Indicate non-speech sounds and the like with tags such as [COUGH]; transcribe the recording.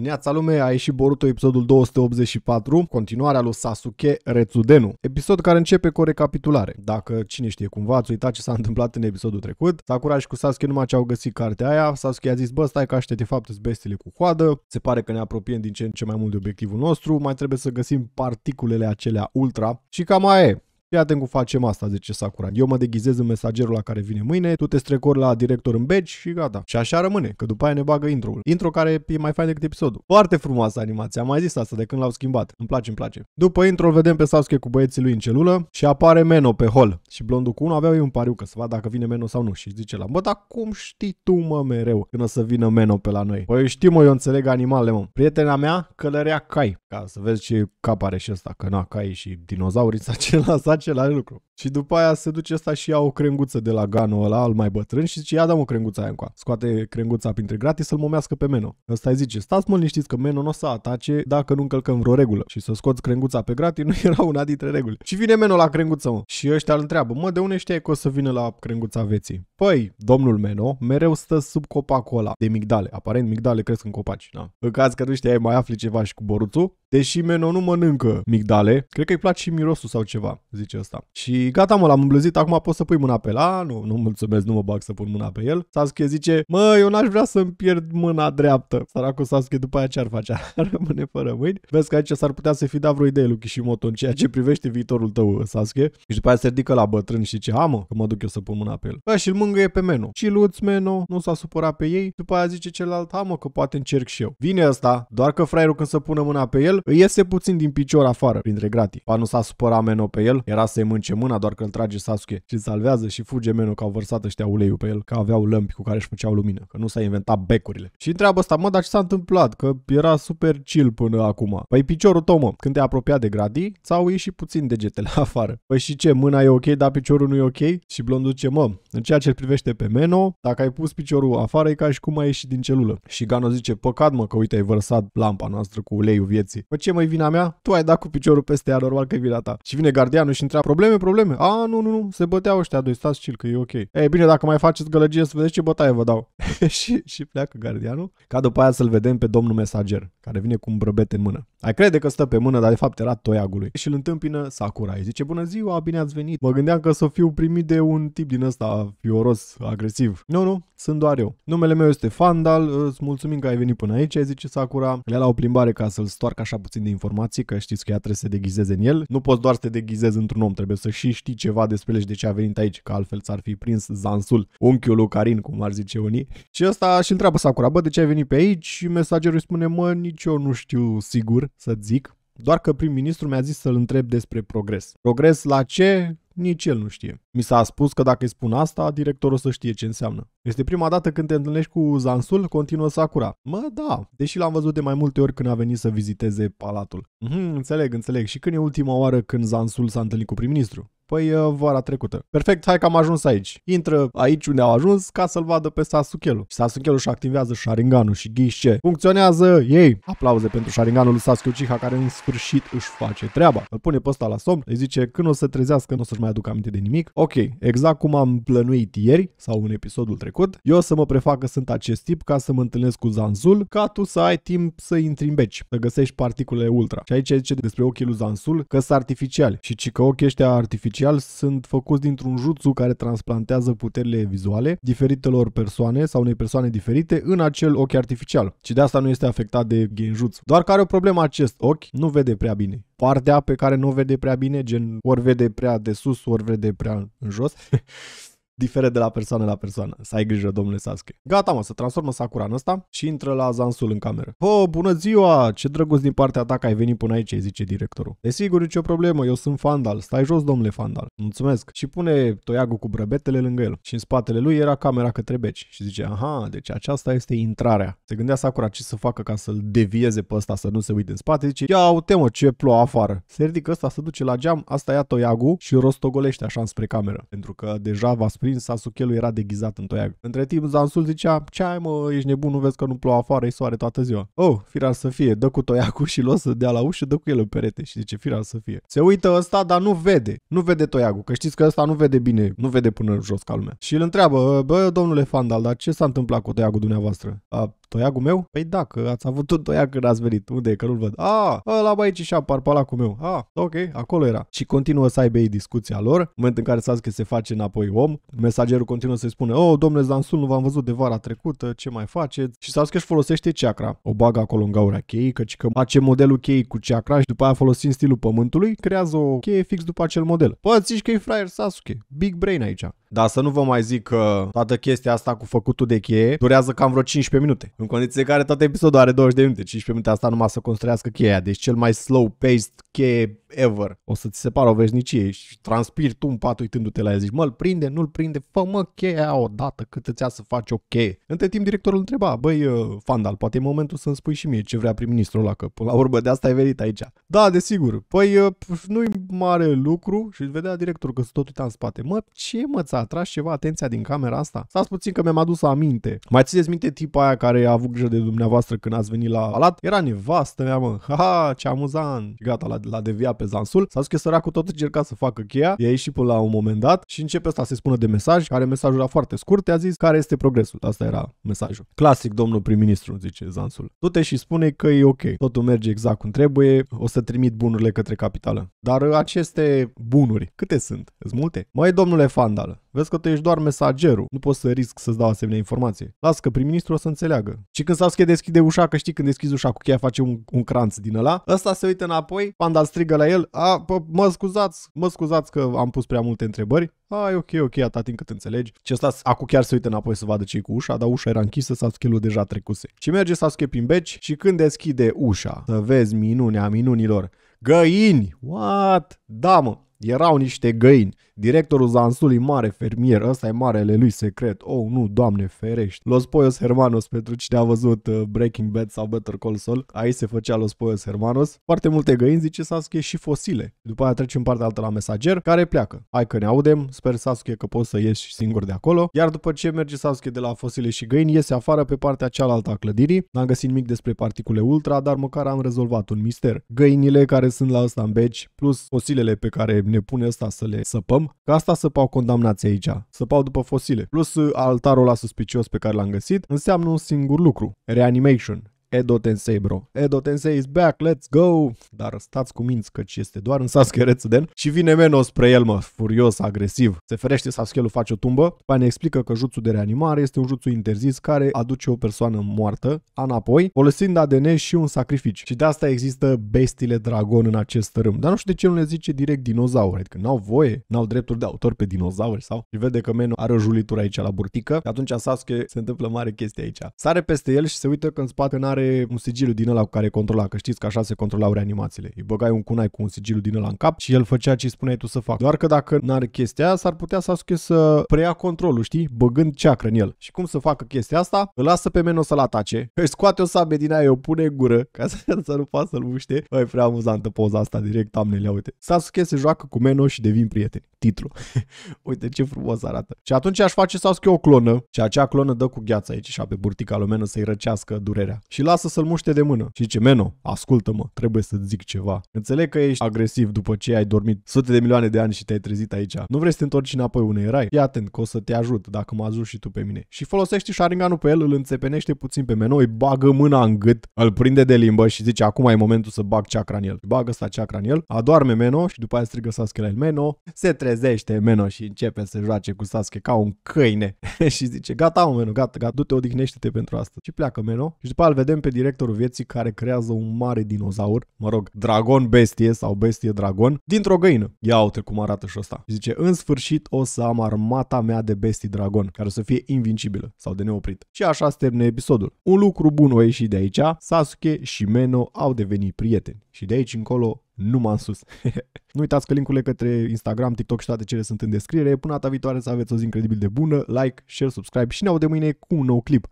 Neața lume, a ieșit Boruto episodul 284, continuarea lui Sasuke Retsudenu. Episod care începe cu o recapitulare. Dacă cine știe cumva ați uitat ce s-a [LAUGHS] întâmplat în episodul trecut, Sakura și cu Sasuke numai ce au găsit cartea aia, Sasuke a zis bă stai că aștept de fapt bestiile cu coadă, se pare că ne apropiem din ce în ce mai mult de obiectivul nostru, mai trebuie să găsim particulele acelea ultra și cam aia e. Fii atent cum facem asta, zice Sakura. Eu mă deghizez în mesagerul la care vine mâine, tu te strecori la director în beci și gata. Și așa rămâne, că după aia ne bagă intro-ul. Intro care e mai fain decât episodul. Foarte frumoasă animația, am mai zis asta de când l-au schimbat. Îmi place, îmi place. După intro vedem pe Sasuke cu băieții lui în celulă și apare Meno pe hol. Și blondul cu unul avea eu un pariu că să vad dacă vine Meno sau nu. Și zice la, bă, dar cum știi tu, mă, mereu când o să vină Meno pe la noi? Păi știu, mă, eu înțeleg animalele, mă. Prietena mea călărea cai, ca să vezi ce cap are și ăsta, că na, cai și dinozaurii s ce lansat של איילוקרופ. Și după aia se duce asta și ia o crenguță de la ganul ăla, al mai bătrân, și zice, ia da o crenguță aia încoa. Scoate crenguța printre gratis să-l momească pe Meno. Ăsta îi zice, stați mă liniștiți că Meno nu o să atace dacă nu încălcăm vreo regulă. Și să scoți crenguța pe gratis nu [LAUGHS] era una dintre reguli. Și vine Meno la crenguță, mă. Și ăștia îl întreabă, mă, de unde știai că o să vină la crenguța veții? Păi, domnul Meno mereu stă sub copacul ăla de migdale. Aparent, migdale cresc în copaci. da? În caz că nu știai, mai afli ceva și cu boruțul. Deși Meno nu mănâncă migdale, cred că îi place și mirosul sau ceva, zice ăsta. Și gata mă, l-am îmblăzit, acum poți să pui mâna pe el, nu, nu mulțumesc, nu mă bag să pun mâna pe el. Sasuke zice, mă, eu n-aș vrea să-mi pierd mâna dreaptă. Săracul Sasuke după aia ce-ar face? [LAUGHS] rămâne fără mâini. Vezi că aici s-ar putea să fi dat vreo idee lui Kishimoto în ceea ce privește viitorul tău, Sasuke. Și după aia se ridică la bătrân și zice, amă, că mă duc eu să pun mâna pe el. Bă, și îl mângâie pe Meno. Și luți Meno, nu s-a supărat pe ei. După aia zice celălalt, amă, că poate încerc și eu. Vine asta, doar că fraierul când să pună mâna pe el, îi iese puțin din picior afară, printre gratii. Pa nu s-a supărat Meno pe el, era să-i mânce mâna, Katana, doar că îl trage Sasuke și salvează și fuge menul că au vărsat ăștia uleiul pe el, că aveau lămpi cu care își făceau lumină, că nu s-a inventat becurile. Și întreabă asta, mă, dar ce s-a întâmplat? Că era super chill până acum. Păi piciorul tău, mă, când te apropiat de gradi, ți-au ieșit puțin degetele [LAUGHS] afară. Păi și ce, mâna e ok, dar piciorul nu e ok? Și blondul ce, mă, în ceea ce privește pe Meno, dacă ai pus piciorul afară, e ca și cum ai ieșit din celulă. Și Gano zice, păcat, mă, că uite, ai vărsat lampa noastră cu uleiul vieții. Păi ce, mai vina mea? Tu ai dat cu piciorul peste ea, normal că e vina ta. Și vine gardianul și întreabă, probleme, probleme, probleme. A, nu, nu, nu, se băteau ăștia doi, stați chill că e ok. Ei bine, dacă mai faceți gălăgie să vedeți ce bătaie vă dau. [LAUGHS] și, și pleacă gardianul, ca după aia să-l vedem pe domnul mesager, care vine cu un brăbet în mână. Ai crede că stă pe mână, dar de fapt era toiagului. Și îl întâmpină Sakura. Îi zice, bună ziua, bine ați venit. Mă gândeam că să fiu primit de un tip din ăsta fioros, agresiv. Nu, nu, sunt doar eu. Numele meu este Fandal, îți mulțumim că ai venit până aici, zice Sakura. Le la o plimbare ca să-l stoarcă așa puțin de informații, că știți că ea trebuie să se deghizeze în el. Nu poți doar să te deghizezi într-un om, trebuie să și știi ceva despre el și de ce a venit aici, că altfel ți-ar fi prins zansul, unchiul Lucarin, cum ar zice unii. Și ăsta și întreabă Sakura, bă, de ce ai venit pe aici? Și mesagerul îi spune, mă, nici eu nu știu sigur să zic, doar că prim-ministru mi-a zis să-l întreb despre progres. Progres la ce? Nici el nu știe. Mi s-a spus că dacă îi spun asta, directorul să știe ce înseamnă. Este prima dată când te întâlnești cu Zansul, continuă Sakura. Mă, da, deși l-am văzut de mai multe ori când a venit să viziteze palatul. Mhm, înțeleg, înțeleg. Și când e ultima oară când Zansul s-a întâlnit cu prim-ministru? Păi uh, vara trecută. Perfect, hai că am ajuns aici. Intră aici unde au ajuns ca să-l vadă pe sasuke Și sasuke și activează Sharinganul și ghiși Funcționează ei! Aplauze pentru Sharinganul lui Sasuke Uchiha care în sfârșit își face treaba. Îl pune pe ăsta la somn, îi zice când o să trezească nu o să-și mai aduc aminte de nimic. Ok, exact cum am plănuit ieri sau în episodul trecut, eu o să mă prefac că sunt acest tip ca să mă întâlnesc cu Zanzul, ca tu să ai timp să intri în beci, să găsești particule ultra. Și aici zice despre ochii lui Zanzul că sunt artificiali și ci că ochii ăștia artificiali special sunt făcuți dintr-un jutsu care transplantează puterile vizuale diferitelor persoane sau unei persoane diferite în acel ochi artificial. Și de asta nu este afectat de genjutsu. Doar că are o problemă acest ochi, nu vede prea bine partea pe care nu o vede prea bine, gen ori vede prea de sus, ori vede prea în jos. [LAUGHS] diferă de la persoană la persoană. Să ai grijă, domnule Sasuke. Gata, mă, să transformă Sakura în ăsta și intră la Zansul în cameră. oh, bună ziua! Ce drăguț din partea ta că ai venit până aici, zice directorul. Desigur, nicio problemă, eu sunt Fandal. Stai jos, domnule Fandal. Mulțumesc. Și pune toiagul cu brăbetele lângă el. Și în spatele lui era camera către beci. Și zice, aha, deci aceasta este intrarea. Se gândea Sakura ce să facă ca să-l devieze pe ăsta să nu se uite în spate. Zice, ia uite mă, ce ploa afară. Se ridică ăsta, se duce la geam, asta ia toiagul și rostogolește așa spre cameră. Pentru că deja va spune prins, Sasuke era deghizat în toiag. Între timp, Zansul zicea, ce ai mă, ești nebun, nu vezi că nu plouă afară, e soare toată ziua. Oh, firar să fie, dă cu toiacul și l să dea la ușă, dă cu el în perete și zice, firar să fie. Se uită ăsta, dar nu vede, nu vede toiagul, că știți că ăsta nu vede bine, nu vede până jos ca lumea. Și îl întreabă, bă, domnule Fandal, dar ce s-a întâmplat cu toiagul dumneavoastră? A, Toiagul meu? Păi da, că ați avut un toiag când ați venit. Unde e? Că nu-l văd. A, ăla bă aici și a parpalacul meu. A, ok, acolo era. Și continuă să aibă ei discuția lor. În momentul în care că se face înapoi om, Mesagerul continuă să-i spună, oh, domnule Zansul, nu v-am văzut de vara trecută, ce mai faceți? Și că își folosește chakra. O bagă acolo în gaura cheii, căci că face modelul cheii cu chakra și după aia folosind stilul pământului, creează o cheie fix după acel model. Bă, zici că e fraier Sasuke. Big brain aici. Dar să nu vă mai zic că toată chestia asta cu făcutul de cheie durează cam vreo 15 minute. În condiție care tot episodul are 20 de minute, 15 minute asta numai să construiască cheia. Deci cel mai slow-paced cheie ever. O să ți se pară o veșnicie și transpiri tu în pat uitându-te la ea. Zici, mă, prinde, nu-l prinde prinde, fă mă cheia odată cât îți ia să faci o cheie. Între timp directorul întreba, băi, uh, Fandal, poate e momentul să-mi spui și mie ce vrea prim-ministrul ăla, că până la urmă de asta ai venit aici. Da, desigur, păi uh, nu-i mare lucru și vedea directorul că tot uita în spate. Mă, ce mă, ți-a atras ceva atenția din camera asta? s puțin că mi-am adus aminte. Mai țineți minte tipa aia care a avut grijă de dumneavoastră când ați venit la palat? Era nevastă mea, mă. Ha, ha, ce amuzant. gata, la la devia pe zansul. S-a zis că săracul tot încerca să facă cheia. E ieșit până la un moment dat și începe asta se spună de mesaj, care mesajul era foarte scurt, i-a zis care este progresul. Asta era mesajul. Clasic, domnul prim-ministru, zice Zansul. Du-te și spune că e ok, totul merge exact cum trebuie, o să trimit bunurile către capitală. Dar aceste bunuri, câte sunt? Sunt multe? Măi, domnule Fandal, Vezi că tu ești doar mesagerul. Nu poți să risc să-ți dau asemenea informație. Las că prim-ministru o să înțeleagă. Și când Sasuke deschide ușa, că știi când deschizi ușa cu cheia face un, un cranț din ăla, ăsta se uită înapoi, panda strigă la el, a, pă, mă scuzați, mă scuzați că am pus prea multe întrebări. Ai, ok, ok, atâta timp cât înțelegi. Și ăsta acu chiar se uită înapoi să vadă ce cu ușa, dar ușa era închisă, Sasuke-ul deja trecuse. Și merge Sasuke prin beci și când deschide ușa, să vezi minunea minunilor, găini, what? Da, mă, erau niște găini. Directorul Zansului, mare fermier, ăsta e marele lui secret. Oh, nu, doamne, ferești. Los Poios Hermanos, pentru cine a văzut uh, Breaking Bad sau Better Call Saul, aici se făcea Los Poios Hermanos. Foarte multe găini, zice Sasuke, și fosile. După aia trecem partea altă la mesager, care pleacă. Hai că ne audem, sper Sasuke că poți să ieși singur de acolo. Iar după ce merge Sasuke de la fosile și găini, iese afară pe partea cealaltă a clădirii. N-am găsit nimic despre particule ultra, dar măcar am rezolvat un mister. Găinile care sunt la ăsta în beci, plus fosilele pe care ne pune ăsta să le săpăm, că asta să pau condamnați aici, pau după fosile. Plus altarul la suspicios pe care l-am găsit înseamnă un singur lucru, reanimation, Edo Tensei, bro. Edo Tensei is back, let's go! Dar stați cu minți căci este doar în Sasuke Retsuden și vine Meno spre el, mă, furios, agresiv. Se ferește Sasuke-ul face o tumbă, ne explică că jutsu de reanimare este un jutsu interzis care aduce o persoană moartă înapoi, folosind ADN și un sacrificiu. Și de asta există bestile dragon în acest râm. Dar nu știu de ce nu le zice direct dinozauri, adică n-au voie, n-au drepturi de autor pe dinozauri sau? Și vede că Meno are o julitură aici la burtică, și atunci Sasuke se întâmplă mare chestie aici. Sare peste el și se uită că în spate n-are un sigiliu din ăla cu care controla, că știți că așa se controlau reanimațiile. Îi băgai un cunai cu un sigiliu din ăla în cap și el făcea ce spuneai tu să fac. Doar că dacă n ar chestia, s-ar putea Sasuke să preia controlul, știi? Băgând ceacră în el. Și cum să facă chestia asta? Îl lasă pe menos să-l atace, [LAUGHS] îi scoate o sabie din aia, o pune în gură, ca să, [LAUGHS] să nu poată să-l muște. Băi, prea amuzantă poza asta, direct thumbnail, uite. Sasuke se joacă cu Meno și devin prieteni. Titlu. [LAUGHS] uite ce frumos arată. Și atunci aș face Sasuke o clonă și acea clonă dă cu gheața aici și pe burtica lui Meno să-i răcească durerea. Și lasă să-l muște de mână. Și ce Meno, ascultă-mă, trebuie să-ți zic ceva. Înțeleg că ești agresiv după ce ai dormit sute de milioane de ani și te-ai trezit aici. Nu vrei să te întorci înapoi unde erai? Fii atent că o să te ajut dacă mă ajut și tu pe mine. Și folosește șaringanul pe el, îl înțepenește puțin pe Meno, îi bagă mâna în gât, îl prinde de limbă și zice, acum e momentul să bag chakra în el. Bagă sta chakra în el, Meno și după aia strigă Sasuke la el, Meno, se trezește Meno și începe să joace cu Sasuke ca un câine. [LAUGHS] și zice, gata, Meno, gata, gata, du-te, odihnește-te pentru asta. Și pleacă Meno și după aia îl vedem avem pe directorul vieții care creează un mare dinozaur, mă rog, dragon bestie sau bestie dragon, dintr-o găină. Ia uite cum arată și asta. zice, în sfârșit o să am armata mea de bestii dragon, care să fie invincibilă sau de neoprit. Și așa se termină episodul. Un lucru bun o ieși de aici, Sasuke și Meno au devenit prieteni. Și de aici încolo m-am sus. [LAUGHS] nu uitați că linkurile către Instagram, TikTok și toate cele sunt în descriere. Până data viitoare să aveți o zi incredibil de bună, like, share, subscribe și ne audem mâine cu un nou clip.